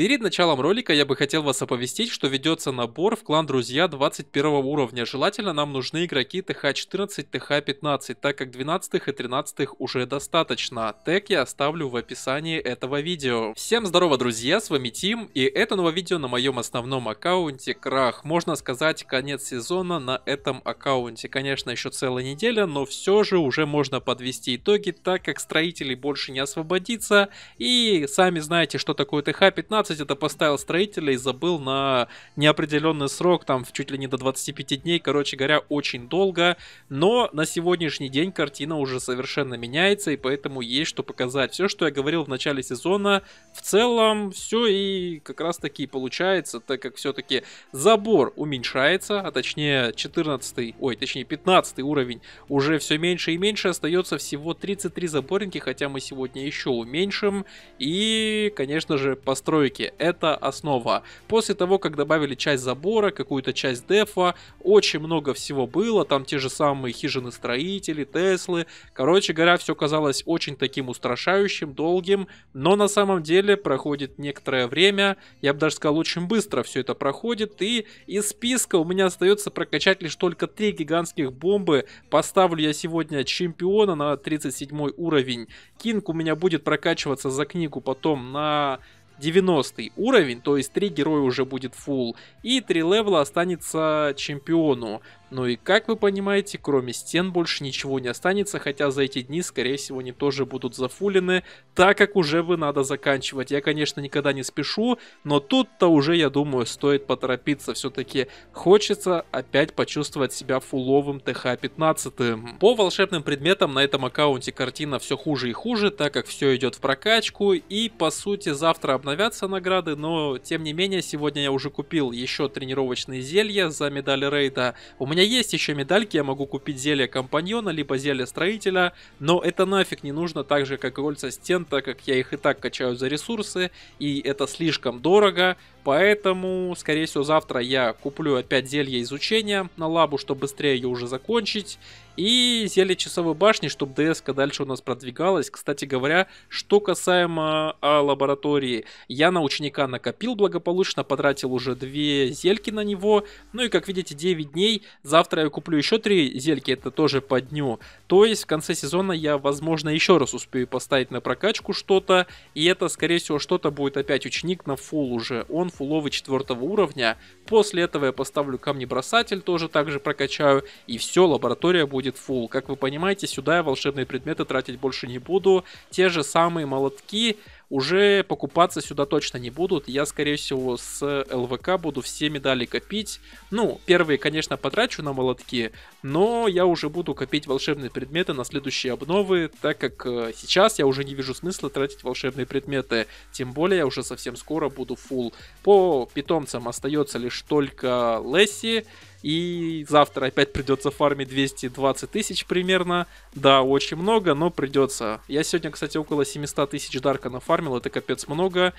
Перед началом ролика я бы хотел вас оповестить, что ведется набор в клан Друзья 21 уровня. Желательно нам нужны игроки ТХ-14, ТХ-15, так как 12 и 13 уже достаточно. Тег я оставлю в описании этого видео. Всем здорово, друзья, с вами Тим, и это новое видео на моем основном аккаунте Крах. Можно сказать, конец сезона на этом аккаунте. Конечно, еще целая неделя, но все же уже можно подвести итоги, так как строителей больше не освободится. И сами знаете, что такое ТХ-15, 12 это поставил строителя и забыл на неопределенный срок, там чуть ли не до 25 дней, короче говоря, очень долго. Но на сегодняшний день картина уже совершенно меняется, и поэтому есть что показать. Все, что я говорил в начале сезона, в целом все и как раз таки получается, так как все-таки забор уменьшается, а точнее 14, ой, точнее 15 уровень уже все меньше и меньше, остается всего 33 заборинки, хотя мы сегодня еще уменьшим. И, конечно же, постройки Ремейки — это основа. После того, как добавили часть забора, какую-то часть дефа, очень много всего было, там те же самые хижины-строители, Теслы. Короче говоря, все казалось очень таким устрашающим, долгим, но на самом деле проходит некоторое время, я бы даже сказал, очень быстро все это проходит, и из списка у меня остается прокачать лишь только три гигантских бомбы. Поставлю я сегодня чемпиона на 37 уровень. Кинг у меня будет прокачиваться за книгу потом на 90 уровень, то есть 3 героя уже будет фул, и 3 левела останется чемпиону. Ну и как вы понимаете, кроме стен больше ничего не останется, хотя за эти дни, скорее всего, они тоже будут зафулены, так как уже вы надо заканчивать. Я, конечно, никогда не спешу, но тут-то уже, я думаю, стоит поторопиться. Все-таки хочется опять почувствовать себя фуловым ТХ-15. По волшебным предметам на этом аккаунте картина все хуже и хуже, так как все идет в прокачку, и по сути завтра обновятся награды, но тем не менее, сегодня я уже купил еще тренировочные зелья за медали рейда. У меня меня есть еще медальки, я могу купить зелье компаньона, либо зелье строителя, но это нафиг не нужно, так же как кольца стен, так как я их и так качаю за ресурсы, и это слишком дорого, Поэтому, скорее всего, завтра я куплю опять зелье изучения на лабу, чтобы быстрее ее уже закончить. И зелье часовой башни, чтобы ДСК дальше у нас продвигалась. Кстати говоря, что касаемо а, лаборатории, я на ученика накопил благополучно, потратил уже две зельки на него. Ну и, как видите, 9 дней. Завтра я куплю еще 3 зельки, это тоже по дню. То есть, в конце сезона я, возможно, еще раз успею поставить на прокачку что-то. И это, скорее всего, что-то будет опять ученик на фул уже. Он урон, фуловы 4 уровня. После этого я поставлю камнебросатель, тоже также прокачаю. И все, лаборатория будет фул. Как вы понимаете, сюда я волшебные предметы тратить больше не буду. Те же самые молотки, уже покупаться сюда точно не будут. Я, скорее всего, с ЛВК буду все медали копить. Ну, первые, конечно, потрачу на молотки, но я уже буду копить волшебные предметы на следующие обновы, так как э, сейчас я уже не вижу смысла тратить волшебные предметы. Тем более я уже совсем скоро буду фул. По питомцам остается лишь только Лесси, и завтра опять придется фармить 220 тысяч примерно. Да, очень много, но придется. Я сегодня, кстати, около 700 тысяч дарка нафармил, это капец много.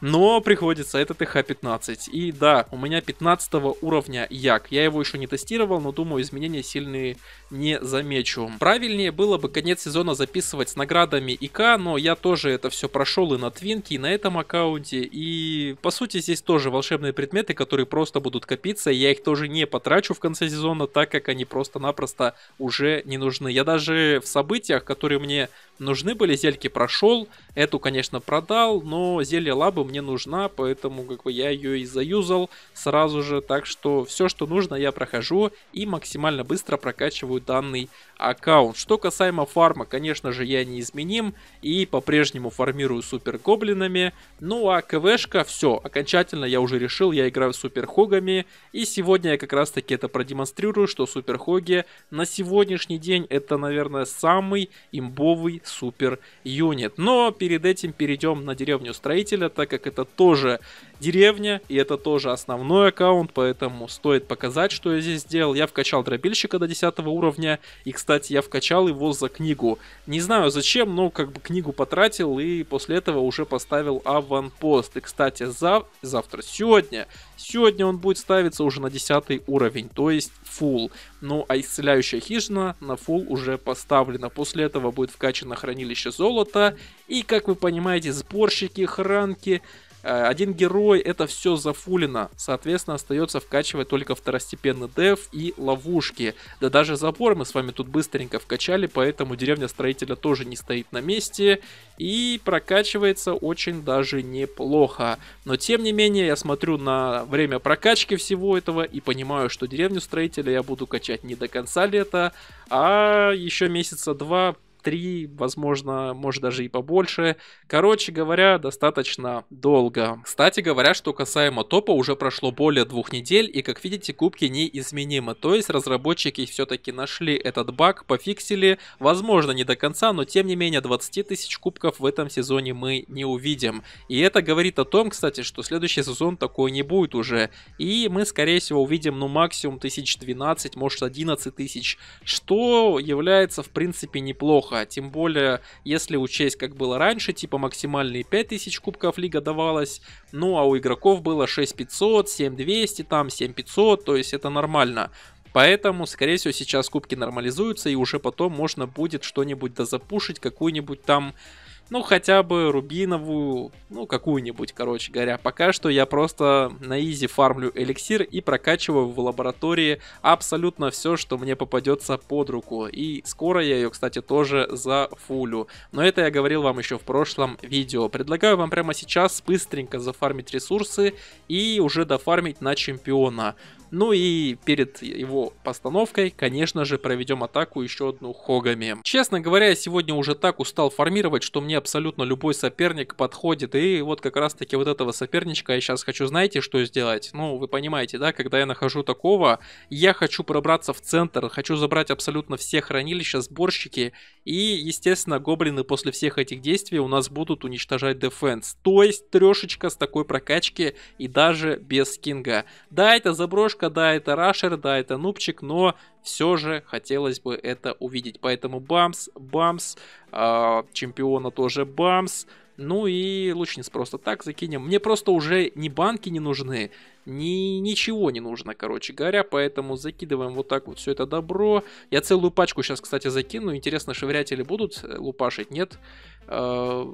Но приходится, это ТХ-15. И да, у меня 15 уровня як. Я его еще не тестировал, но думаю, изменения сильные не замечу. Правильнее было бы конец сезона записывать с наградами ИК, но я тоже это все прошел и на Твинке, и на этом аккаунте. И по сути здесь тоже волшебные предметы, которые просто будут копиться, я их тоже не под потрачу в конце сезона, так как они просто-напросто уже не нужны. Я даже в событиях, которые мне нужны были, зельки прошел, эту, конечно, продал, но зелье лабы мне нужна, поэтому как бы я ее и заюзал сразу же, так что все, что нужно, я прохожу и максимально быстро прокачиваю данный аккаунт. Что касаемо фарма, конечно же, я не изменим и по-прежнему формирую супер гоблинами. Ну а КВшка, все, окончательно я уже решил, я играю супер хогами и сегодня я как раз таки это продемонстрирую, что Супер Хоги на сегодняшний день это, наверное, самый имбовый супер юнит. Но перед этим перейдем на деревню строителя, так как это тоже деревня, и это тоже основной аккаунт, поэтому стоит показать, что я здесь сделал. Я вкачал дробильщика до 10 уровня, и, кстати, я вкачал его за книгу. Не знаю зачем, но как бы книгу потратил, и после этого уже поставил аванпост. И, кстати, зав... завтра, сегодня, сегодня он будет ставиться уже на 10 уровень, то есть full. Ну, а исцеляющая хижина на full уже поставлена. После этого будет вкачано хранилище золота, и, как вы понимаете, сборщики, хранки... Э, один герой, это все зафулено. Соответственно, остается вкачивать только второстепенный деф и ловушки. Да даже забор мы с вами тут быстренько вкачали, поэтому деревня строителя тоже не стоит на месте. И прокачивается очень даже неплохо. Но тем не менее, я смотрю на время прокачки всего этого и понимаю, что деревню строителя я буду качать не до конца лета, а еще месяца два три, возможно, может даже и побольше. Короче говоря, достаточно долго. Кстати говоря, что касаемо топа, уже прошло более двух недель, и как видите, кубки неизменимы. То есть разработчики все-таки нашли этот баг, пофиксили, возможно, не до конца, но тем не менее 20 тысяч кубков в этом сезоне мы не увидим. И это говорит о том, кстати, что следующий сезон такой не будет уже. И мы, скорее всего, увидим, ну, максимум 1012, может, 11 тысяч, что является, в принципе, неплохо неплохо. А тем более, если учесть, как было раньше, типа максимальные 5000 кубков лига давалось, ну а у игроков было 6500, 7200, там 7500, то есть это нормально. Поэтому, скорее всего, сейчас кубки нормализуются, и уже потом можно будет что-нибудь дозапушить, какую-нибудь там ну, хотя бы рубиновую, ну, какую-нибудь, короче говоря. Пока что я просто на изи фармлю эликсир и прокачиваю в лаборатории абсолютно все, что мне попадется под руку. И скоро я ее, кстати, тоже зафулю. Но это я говорил вам еще в прошлом видео. Предлагаю вам прямо сейчас быстренько зафармить ресурсы и уже дофармить на чемпиона. Ну и перед его постановкой, конечно же, проведем атаку еще одну Хогами. Честно говоря, я сегодня уже так устал формировать, что мне абсолютно любой соперник подходит. И вот как раз таки вот этого соперничка я сейчас хочу, знаете, что сделать? Ну, вы понимаете, да, когда я нахожу такого, я хочу пробраться в центр, хочу забрать абсолютно все хранилища, сборщики и, естественно, гоблины после всех этих действий у нас будут уничтожать дефенс. То есть трешечка с такой прокачки и даже без скинга. Да, это заброшка, да, это рашер, да, это нубчик, но все же хотелось бы это увидеть. Поэтому бамс, бамс, э, чемпиона тоже бамс. Ну и лучниц просто так закинем. Мне просто уже ни банки не нужны, ни ничего не нужно, короче говоря. Поэтому закидываем вот так вот все это добро. Я целую пачку сейчас, кстати, закину. Интересно, шеврятели будут э, лупашить? Нет? Э,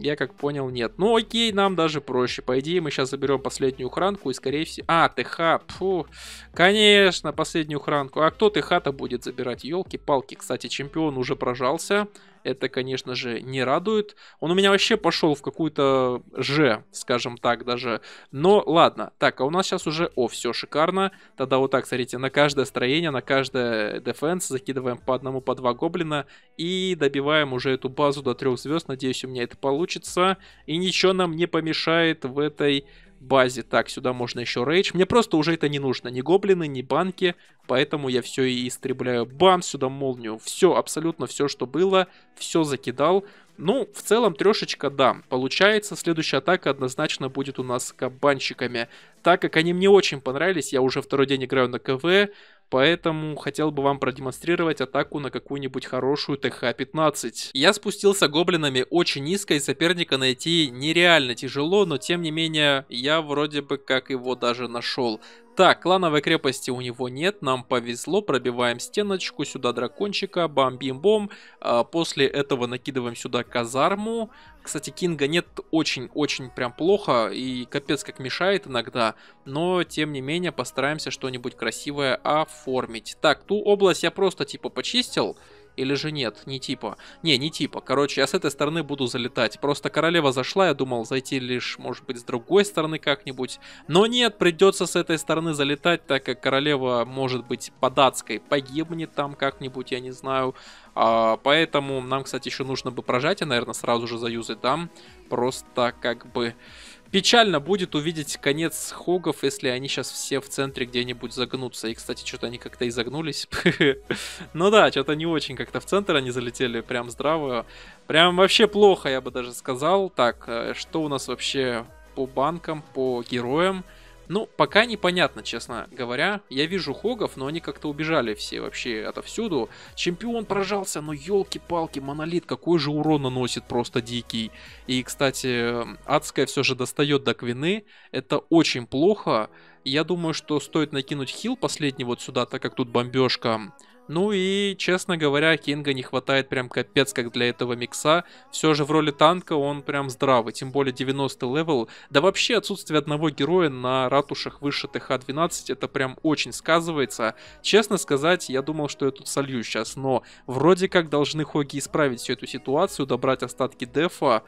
я как понял, нет. Ну окей, нам даже проще. По идее, мы сейчас заберем последнюю хранку и скорее всего... А, ТХ, фу. Конечно, последнюю хранку. А кто ТХ-то будет забирать? Елки-палки. Кстати, чемпион уже прожался это, конечно же, не радует. Он у меня вообще пошел в какую-то же, скажем так, даже. Но ладно. Так, а у нас сейчас уже, о, все шикарно. Тогда вот так, смотрите, на каждое строение, на каждое дефенс закидываем по одному, по два гоблина и добиваем уже эту базу до трех звезд. Надеюсь, у меня это получится. И ничего нам не помешает в этой базе. Так, сюда можно еще рейдж. Мне просто уже это не нужно. Ни гоблины, ни банки. Поэтому я все и истребляю. Бам, сюда молнию. Все, абсолютно все, что было. Все закидал. Ну, в целом, трешечка, да. Получается, следующая атака однозначно будет у нас кабанщиками. Так как они мне очень понравились, я уже второй день играю на КВ. Поэтому хотел бы вам продемонстрировать атаку на какую-нибудь хорошую ТХ-15. Я спустился гоблинами очень низко, и соперника найти нереально тяжело, но тем не менее, я вроде бы как его даже нашел. Так, клановой крепости у него нет, нам повезло, пробиваем стеночку, сюда дракончика, бам-бим-бом. А после этого накидываем сюда казарму. Кстати, Кинга нет очень-очень прям плохо и капец как мешает иногда, но тем не менее постараемся что-нибудь красивое оформить. Так, ту область я просто типа почистил или же нет, не типа. Не, не типа. Короче, я с этой стороны буду залетать. Просто королева зашла, я думал зайти лишь, может быть, с другой стороны как-нибудь. Но нет, придется с этой стороны залетать, так как королева, может быть, по датской погибнет там как-нибудь, я не знаю. А, поэтому нам, кстати, еще нужно бы прожать, я наверное, сразу же заюзать там Просто как бы... Печально будет увидеть конец хогов, если они сейчас все в центре где-нибудь загнутся. И, кстати, что-то они как-то и загнулись, Ну да, что-то не очень как-то в центр они залетели, прям здраво. Прям вообще плохо, я бы даже сказал. Так, э, что у нас вообще по банкам, по героям? Ну, пока непонятно, честно говоря. Я вижу хогов, но они как-то убежали все вообще отовсюду. Чемпион прожался, но елки-палки, монолит, какой же урон наносит просто дикий. И, кстати, адская все же достает до квины. Это очень плохо. Я думаю, что стоит накинуть хил последний вот сюда, так как тут бомбежка ну и, честно говоря, Кинга не хватает прям капец как для этого микса. Все же в роли танка он прям здравый, тем более 90 левел. Да вообще отсутствие одного героя на ратушах выше ТХ-12 это прям очень сказывается. Честно сказать, я думал, что я тут солью сейчас, но вроде как должны Хоги исправить всю эту ситуацию, добрать остатки дефа.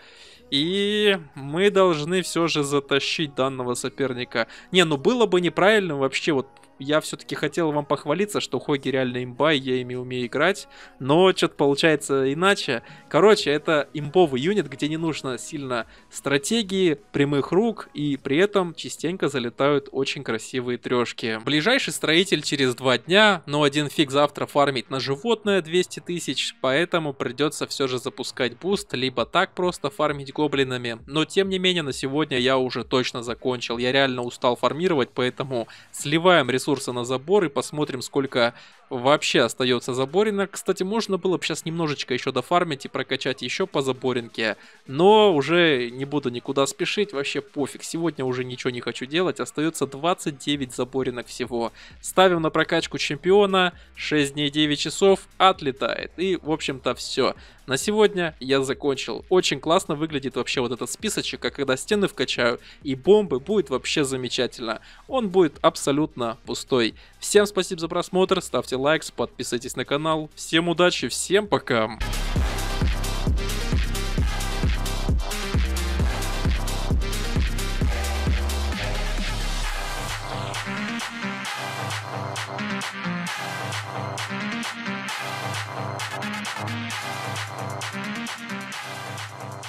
И мы должны все же затащить данного соперника. Не, ну было бы неправильно вообще вот я все-таки хотел вам похвалиться, что Хоги реально имба, и я ими умею играть, но что-то получается иначе. Короче, это имбовый юнит, где не нужно сильно стратегии, прямых рук, и при этом частенько залетают очень красивые трешки. Ближайший строитель через два дня, но один фиг завтра фармить на животное 200 тысяч, поэтому придется все же запускать буст, либо так просто фармить гоблинами. Но тем не менее, на сегодня я уже точно закончил. Я реально устал фармировать, поэтому сливаем ресурсы ресурса на забор и посмотрим, сколько вообще остается заборено. Кстати, можно было бы сейчас немножечко еще дофармить и прокачать еще по заборинке, но уже не буду никуда спешить, вообще пофиг. Сегодня уже ничего не хочу делать, остается 29 заборинок всего. Ставим на прокачку чемпиона, 6 дней 9 часов, отлетает. И, в общем-то, все. На сегодня я закончил. Очень классно выглядит вообще вот этот списочек, а когда стены вкачаю и бомбы, будет вообще замечательно. Он будет абсолютно пустой. Всем спасибо за просмотр, ставьте лайк лайк, подписывайтесь на канал. Всем удачи, всем пока! Thank you.